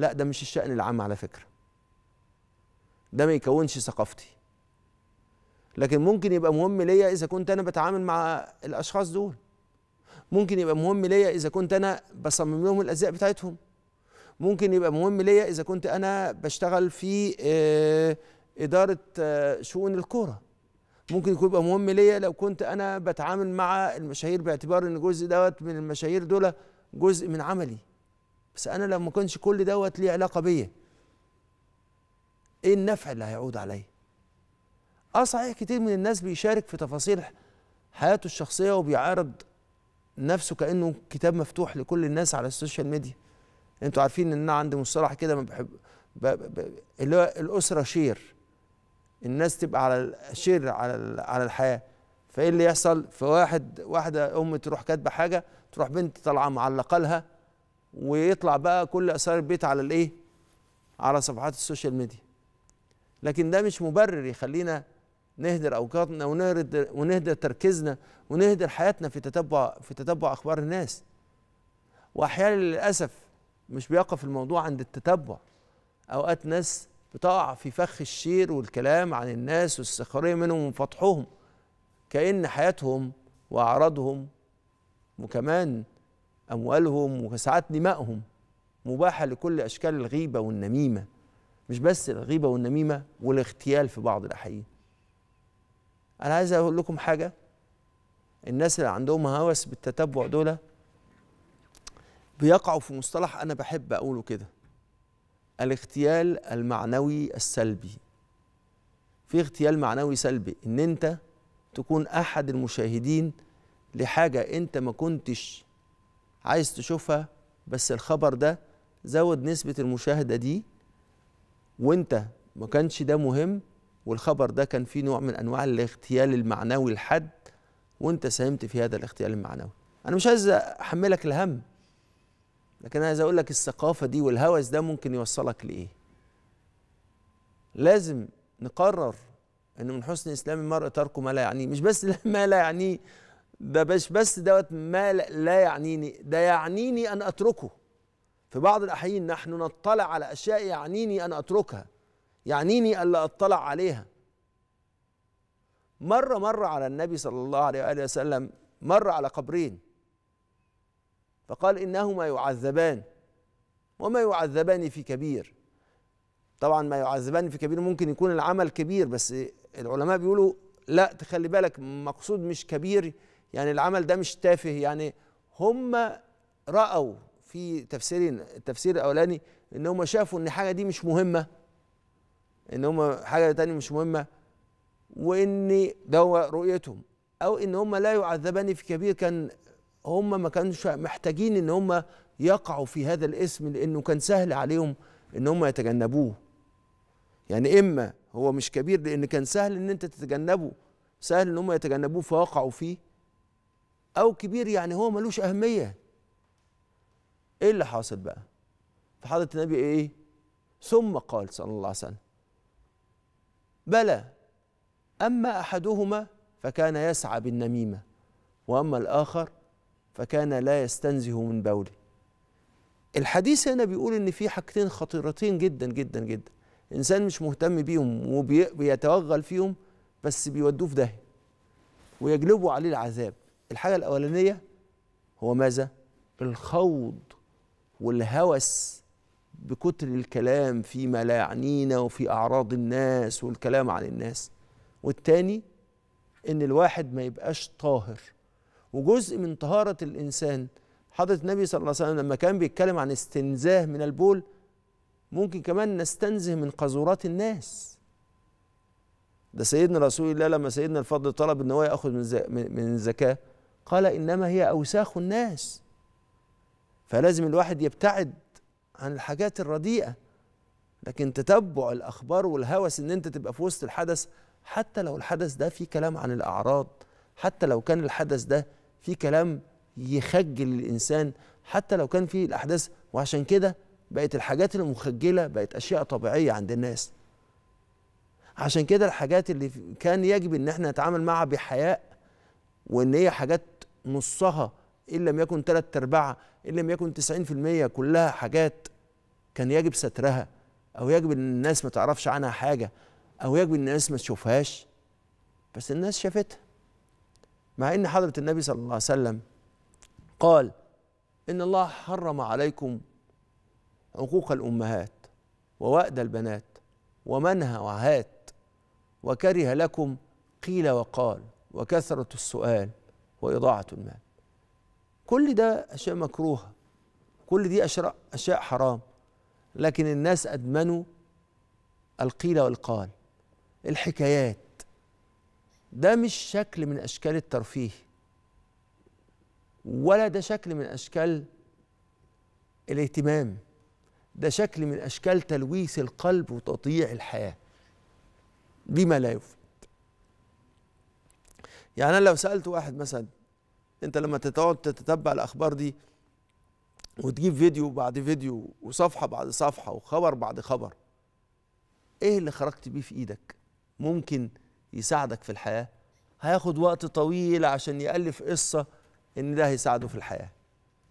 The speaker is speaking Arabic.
لا ده مش الشأن العام على فكرة ده ما يكونش ثقافتي لكن ممكن يبقى مهم ليا إذا كنت أنا بتعامل مع الأشخاص دول ممكن يبقى مهم ليا إذا كنت أنا بصمم لهم الأزياء بتاعتهم ممكن يبقى مهم ليا إذا كنت أنا بشتغل في آه، إدارة آه، شؤون الكورة ممكن يكون يبقى مهم ليا لو كنت أنا بتعامل مع المشاهير باعتبار إن جزء دوت من المشاهير دول جزء من عملي بس انا لو ما كانش كل دوت ليه علاقه بيا ايه النفع اللي هيعود عليا اه صحيح كتير من الناس بيشارك في تفاصيل حياته الشخصيه وبيعارض نفسه كانه كتاب مفتوح لكل الناس على السوشيال ميديا انتوا عارفين ان انا عندي مصطلح كده ما بحب ب... ب... اللي هو الاسره شير الناس تبقى على شير على على الحياه فايه اللي يحصل في واحد واحده ام تروح كاتبه حاجه تروح بنت طالعه معلقه لها ويطلع بقى كل اسرار البيت على الايه على صفحات السوشيال ميديا لكن ده مش مبرر يخلينا نهدر اوقاتنا ونهدر ونهدر تركيزنا ونهدر حياتنا في تتبع في تتبع اخبار الناس واحيانا للاسف مش بيقف الموضوع عند التتبع اوقات ناس بتقع في فخ الشير والكلام عن الناس والسخريه منهم وفضحهم كأن حياتهم وأعراضهم وكمان أموالهم وساعات دمائهم مباحة لكل أشكال الغيبة والنميمة مش بس الغيبة والنميمة والاغتيال في بعض الأحيان أنا عايز أقول لكم حاجة الناس اللي عندهم هوس بالتتبع دول بيقعوا في مصطلح أنا بحب أقوله كده الاغتيال المعنوي السلبي في اغتيال معنوي سلبي إن أنت تكون أحد المشاهدين لحاجة أنت ما كنتش عايز تشوفها بس الخبر ده زود نسبة المشاهدة دي وانت ما كانش ده مهم والخبر ده كان فيه نوع من انواع الاغتيال المعنوي الحد وانت ساهمت في هذا الاغتيال المعنوي انا مش عايز احملك الهم لكن عايز اقول لك الثقافه دي والهوس ده ممكن يوصلك لايه لازم نقرر انه من حسن اسلام المرء تركه ما لا يعنيه مش بس ما لا يعنيه ده مش بس دوت ما لا يعنيني ده يعنيني أن أتركه في بعض الأحيان نحن نطلع على أشياء يعنيني أن أتركها يعنيني ألا أطلع عليها مرة مرة على النبي صلى الله عليه وآله وسلم مر على قبرين فقال إنهما يعذبان وما يعذبان في كبير طبعا ما يعذبان في كبير ممكن يكون العمل كبير بس العلماء بيقولوا لا تخلي بالك مقصود مش كبير يعني العمل ده مش تافه يعني هم رأوا في تفسيرين التفسير الأولاني إن هم شافوا إن حاجة دي مش مهمة إن هم حاجة تانية مش مهمة وإن ده هو رؤيتهم أو إن هم لا يعذبان في كبير كان هم ما كانوش محتاجين إن هم يقعوا في هذا الاسم لأنه كان سهل عليهم إن هم يتجنبوه يعني إما هو مش كبير لأن كان سهل إن أنت تتجنبه سهل إن هم يتجنبوه فوقعوا فيه او كبير يعني هو ملوش اهميه ايه اللي حاصل بقى فحضره النبي ايه ثم قال صلى الله عليه وسلم بلى اما احدهما فكان يسعى بالنميمه واما الاخر فكان لا يستنزه من بوله الحديث هنا بيقول ان في حاجتين خطيرتين جدا جدا جدا انسان مش مهتم بيهم وبيتوغل فيهم بس بيودوه في داهيه ويجلبوا عليه العذاب الحاجة الأولانية هو ماذا؟ الخوض والهوس بكتر الكلام فيما لا يعنينا وفي أعراض الناس والكلام عن الناس والتاني إن الواحد ما يبقاش طاهر وجزء من طهارة الإنسان حضرة النبي صلى الله عليه وسلم لما كان بيتكلم عن استنزاه من البول ممكن كمان نستنزه من قذورات الناس ده سيدنا رسول الله لما سيدنا الفضل طلب ان هو ياخذ من من الزكاه قال إنما هي أوساخ الناس فلازم الواحد يبتعد عن الحاجات الرديئة لكن تتبع الأخبار والهوس إن أنت تبقى في وسط الحدث حتى لو الحدث ده فيه كلام عن الأعراض حتى لو كان الحدث ده فيه كلام يخجل الإنسان حتى لو كان فيه الأحداث وعشان كده بقت الحاجات المخجلة بقت أشياء طبيعية عند الناس عشان كده الحاجات اللي كان يجب إن احنا نتعامل معها بحياء وإن هي حاجات نصها إن لم يكن ثلاث أرباعها إن لم يكن 90% كلها حاجات كان يجب سترها أو يجب إن الناس ما تعرفش عنها حاجة أو يجب إن الناس ما تشوفهاش بس الناس شافتها مع إن حضرة النبي صلى الله عليه وسلم قال إن الله حرم عليكم عقوق الأمهات ووأد البنات ومنهى وعهات وكره لكم قيل وقال وكثرة السؤال وإضاعة المال كل ده أشياء مكروهة كل دي أشياء حرام لكن الناس أدمنوا القيل والقال الحكايات ده مش شكل من أشكال الترفيه ولا ده شكل من أشكال الاهتمام ده شكل من أشكال تلويث القلب وتضييع الحياة بما لا يفهم يعني انا لو سالت واحد مثلا انت لما تقعد تتتبع الاخبار دي وتجيب فيديو بعد فيديو وصفحه بعد صفحه وخبر بعد خبر ايه اللي خرجت بيه في ايدك ممكن يساعدك في الحياه هياخد وقت طويل عشان يالف قصه ان ده هيساعده في الحياه